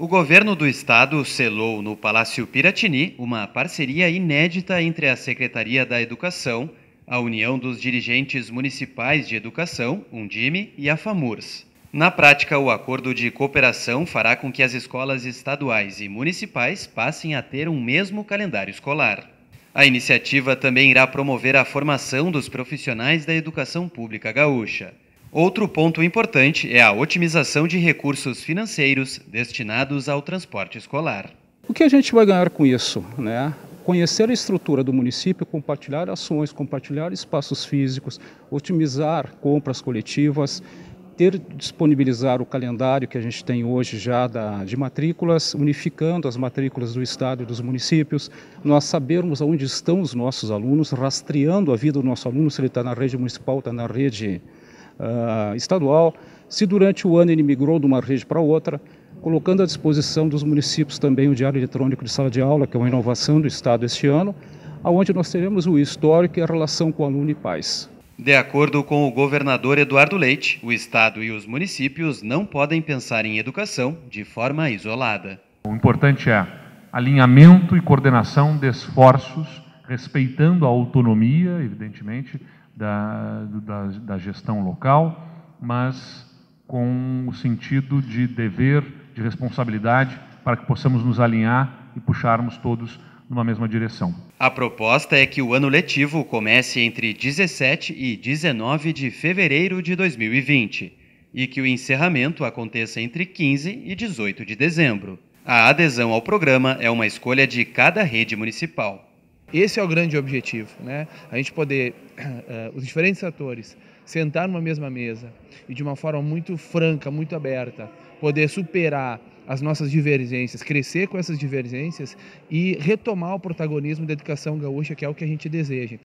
O governo do estado selou no Palácio Piratini uma parceria inédita entre a Secretaria da Educação, a União dos Dirigentes Municipais de Educação, Undime, e a FAMURS. Na prática, o acordo de cooperação fará com que as escolas estaduais e municipais passem a ter um mesmo calendário escolar. A iniciativa também irá promover a formação dos profissionais da educação pública gaúcha. Outro ponto importante é a otimização de recursos financeiros destinados ao transporte escolar. O que a gente vai ganhar com isso? Né? Conhecer a estrutura do município, compartilhar ações, compartilhar espaços físicos, otimizar compras coletivas, ter disponibilizar o calendário que a gente tem hoje já da, de matrículas, unificando as matrículas do estado e dos municípios, nós sabermos onde estão os nossos alunos, rastreando a vida do nosso aluno, se ele está na rede municipal, está na rede uh, estadual, se durante o ano ele migrou de uma rede para outra, colocando à disposição dos municípios também o diário eletrônico de sala de aula, que é uma inovação do Estado este ano, aonde nós teremos o histórico e a relação com o aluno e pais. De acordo com o governador Eduardo Leite, o Estado e os municípios não podem pensar em educação de forma isolada. O importante é alinhamento e coordenação de esforços respeitando a autonomia, evidentemente, da, da, da gestão local, mas com o sentido de dever, de responsabilidade, para que possamos nos alinhar e puxarmos todos numa mesma direção. A proposta é que o ano letivo comece entre 17 e 19 de fevereiro de 2020 e que o encerramento aconteça entre 15 e 18 de dezembro. A adesão ao programa é uma escolha de cada rede municipal. Esse é o grande objetivo, né? A gente poder, uh, os diferentes atores, sentar numa mesma mesa e de uma forma muito franca, muito aberta, poder superar as nossas divergências, crescer com essas divergências e retomar o protagonismo da educação gaúcha, que é o que a gente deseja.